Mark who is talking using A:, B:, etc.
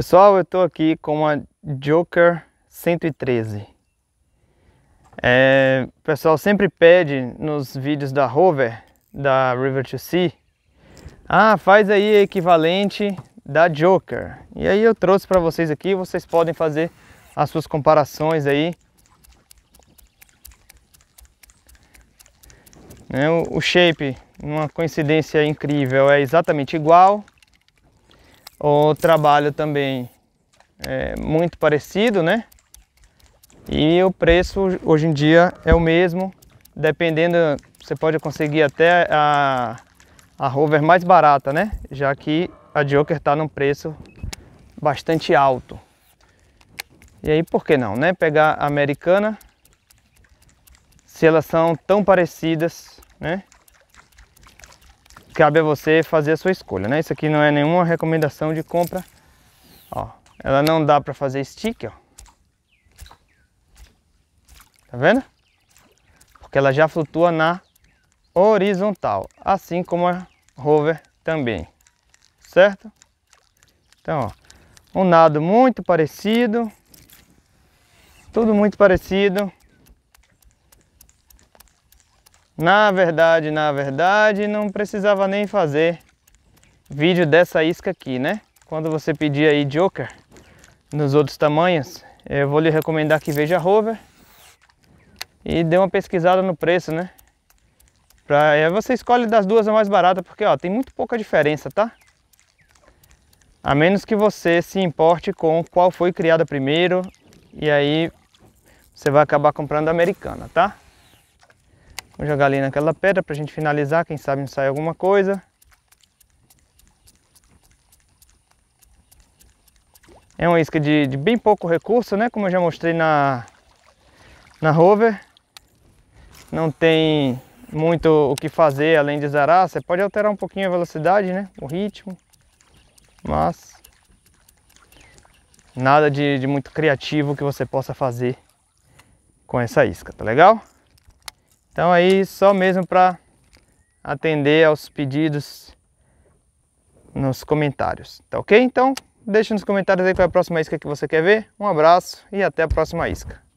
A: Pessoal, eu estou aqui com uma Joker 113. É, o pessoal sempre pede nos vídeos da Rover, da River to Sea, ah, faz aí equivalente da Joker. E aí eu trouxe para vocês aqui, vocês podem fazer as suas comparações aí. Né, o shape, uma coincidência incrível, é exatamente igual o trabalho também é muito parecido, né? E o preço hoje em dia é o mesmo, dependendo, você pode conseguir até a, a rover mais barata, né? Já que a Joker está num preço bastante alto. E aí por que não, né? Pegar a americana, se elas são tão parecidas, né? cabe a você fazer a sua escolha, né? Isso aqui não é nenhuma recomendação de compra. Ó, ela não dá para fazer stick, ó. Tá vendo? Porque ela já flutua na horizontal, assim como a rover também. Certo? Então, ó, um nado muito parecido. Tudo muito parecido. Na verdade, na verdade, não precisava nem fazer vídeo dessa isca aqui, né? Quando você pedir aí Joker nos outros tamanhos, eu vou lhe recomendar que veja a Rover e dê uma pesquisada no preço, né? Pra, é, você escolhe das duas a mais barata, porque ó, tem muito pouca diferença, tá? A menos que você se importe com qual foi criada primeiro e aí você vai acabar comprando a americana, tá? Vou jogar ali naquela pedra para a gente finalizar, quem sabe não sai alguma coisa. É uma isca de, de bem pouco recurso, né? Como eu já mostrei na, na rover. Não tem muito o que fazer além de zarar. Você pode alterar um pouquinho a velocidade, né? O ritmo. Mas nada de, de muito criativo que você possa fazer com essa isca, tá legal? Então aí só mesmo para atender aos pedidos nos comentários, tá ok? Então deixa nos comentários aí qual é a próxima isca que você quer ver. Um abraço e até a próxima isca.